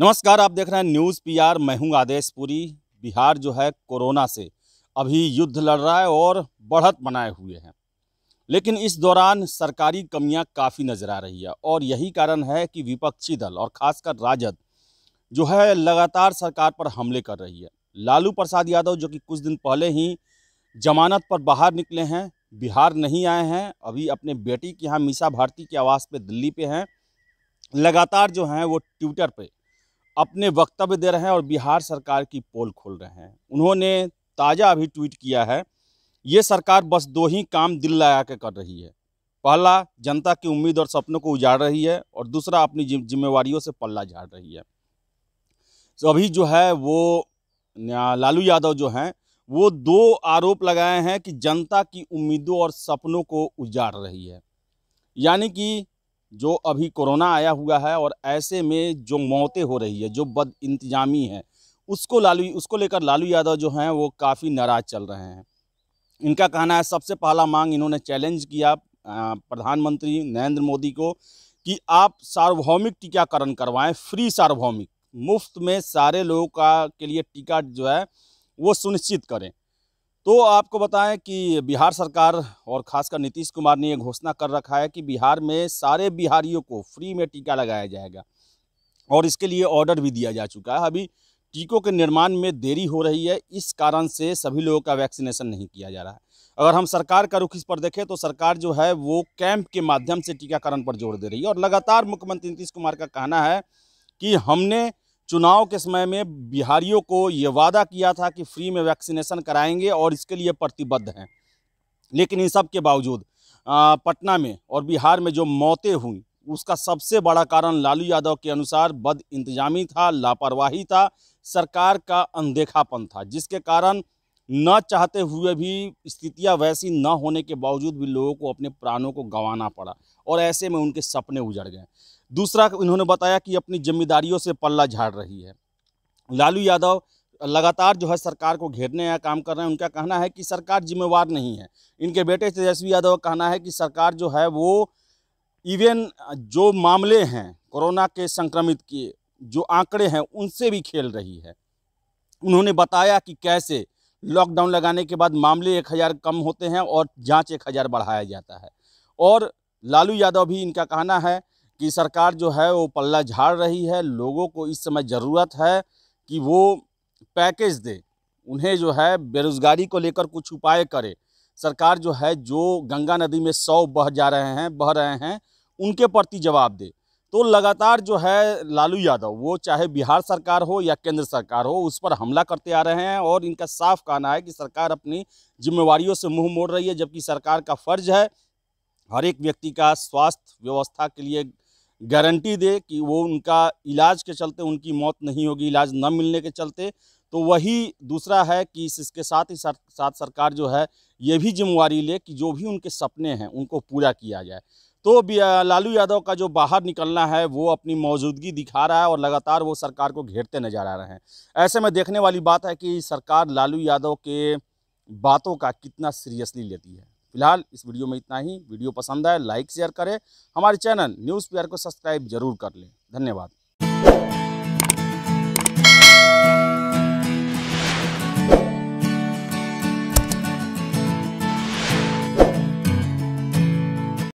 नमस्कार आप देख रहे हैं न्यूज़ पीआर मैं हूँ आदेश पुरी बिहार जो है कोरोना से अभी युद्ध लड़ रहा है और बढ़त बनाए हुए हैं लेकिन इस दौरान सरकारी कमियां काफ़ी नज़र आ रही है और यही कारण है कि विपक्षी दल और खासकर राजद जो है लगातार सरकार पर हमले कर रही है लालू प्रसाद यादव जो कि कुछ दिन पहले ही जमानत पर बाहर निकले हैं बिहार नहीं आए हैं अभी अपने बेटी के यहाँ मीसा भारती के आवास पर दिल्ली पे हैं लगातार जो हैं वो ट्विटर पर अपने वक्तव्य दे रहे हैं और बिहार सरकार की पोल खोल रहे हैं उन्होंने ताज़ा अभी ट्वीट किया है ये सरकार बस दो ही काम दिल लगा के कर रही है पहला जनता की उम्मीद और सपनों को उजाड़ रही है और दूसरा अपनी जिम्मेवारियों से पल्ला झाड़ रही है तो अभी जो है वो लालू यादव जो हैं वो दो आरोप लगाए हैं कि जनता की उम्मीदों और सपनों को उजाड़ रही है यानी कि जो अभी कोरोना आया हुआ है और ऐसे में जो मौतें हो रही है जो बद इंतजामी है उसको लालू उसको लेकर लालू यादव जो हैं वो काफ़ी नाराज़ चल रहे हैं इनका कहना है सबसे पहला मांग इन्होंने चैलेंज किया प्रधानमंत्री नरेंद्र मोदी को कि आप सार्वभौमिक टीकाकरण करवाएं फ्री सार्वभौमिक मुफ्त में सारे लोगों का के लिए टीका जो है वो सुनिश्चित करें तो आपको बताएं कि बिहार सरकार और खासकर नीतीश कुमार ने यह घोषणा कर रखा है कि बिहार में सारे बिहारियों को फ्री में टीका लगाया जाएगा और इसके लिए ऑर्डर भी दिया जा चुका है अभी टीकों के निर्माण में देरी हो रही है इस कारण से सभी लोगों का वैक्सीनेशन नहीं किया जा रहा है अगर हम सरकार का रुख इस पर देखें तो सरकार जो है वो कैंप के माध्यम से टीकाकरण पर जोर दे रही है और लगातार मुख्यमंत्री नीतीश कुमार का कहना है कि हमने चुनाव के समय में बिहारियों को ये वादा किया था कि फ्री में वैक्सीनेशन कराएंगे और इसके लिए प्रतिबद्ध हैं लेकिन इन सब के बावजूद पटना में और बिहार में जो मौतें हुई उसका सबसे बड़ा कारण लालू यादव के अनुसार बद इंतजामी था लापरवाही था सरकार का अनदेखापन था जिसके कारण न चाहते हुए भी स्थितियां वैसी न होने के बावजूद भी लोगों को अपने प्राणों को गंवाना पड़ा और ऐसे में उनके सपने उजड़ गए दूसरा इन्होंने बताया कि अपनी जिम्मेदारियों से पल्ला झाड़ रही है लालू यादव लगातार जो है सरकार को घेरने का काम कर रहे हैं उनका कहना है कि सरकार जिम्मेवार नहीं है इनके बेटे तेजस्वी यादव का कहना है कि सरकार जो है वो इवन जो मामले हैं कोरोना के संक्रमित के जो आंकड़े हैं उनसे भी खेल रही है उन्होंने बताया कि कैसे लॉकडाउन लगाने के बाद मामले एक हज़ार कम होते हैं और जांच एक हज़ार बढ़ाया जाता है और लालू यादव भी इनका कहना है कि सरकार जो है वो पल्ला झाड़ रही है लोगों को इस समय ज़रूरत है कि वो पैकेज दे उन्हें जो है बेरोज़गारी को लेकर कुछ उपाय करे सरकार जो है जो गंगा नदी में सौ बह जा रहे हैं बह रहे हैं उनके प्रति जवाब दे तो लगातार जो है लालू यादव वो चाहे बिहार सरकार हो या केंद्र सरकार हो उस पर हमला करते आ रहे हैं और इनका साफ कहना है कि सरकार अपनी जिम्मेवारियों से मुंह मोड़ रही है जबकि सरकार का फर्ज है हर एक व्यक्ति का स्वास्थ्य व्यवस्था के लिए गारंटी दे कि वो उनका इलाज के चलते उनकी मौत नहीं होगी इलाज न मिलने के चलते तो वही दूसरा है कि इसके साथ ही साथ सरकार जो है ये भी जिम्मेवारी ले कि जो भी उनके सपने हैं उनको पूरा किया जाए तो लालू यादव का जो बाहर निकलना है वो अपनी मौजूदगी दिखा रहा है और लगातार वो सरकार को घेरते नजर आ रहे हैं ऐसे में देखने वाली बात है कि सरकार लालू यादव के बातों का कितना सीरियसली लेती है फिलहाल इस वीडियो में इतना ही वीडियो पसंद आए लाइक शेयर करें हमारे चैनल न्यूज़ पेयर को सब्सक्राइब जरूर कर लें धन्यवाद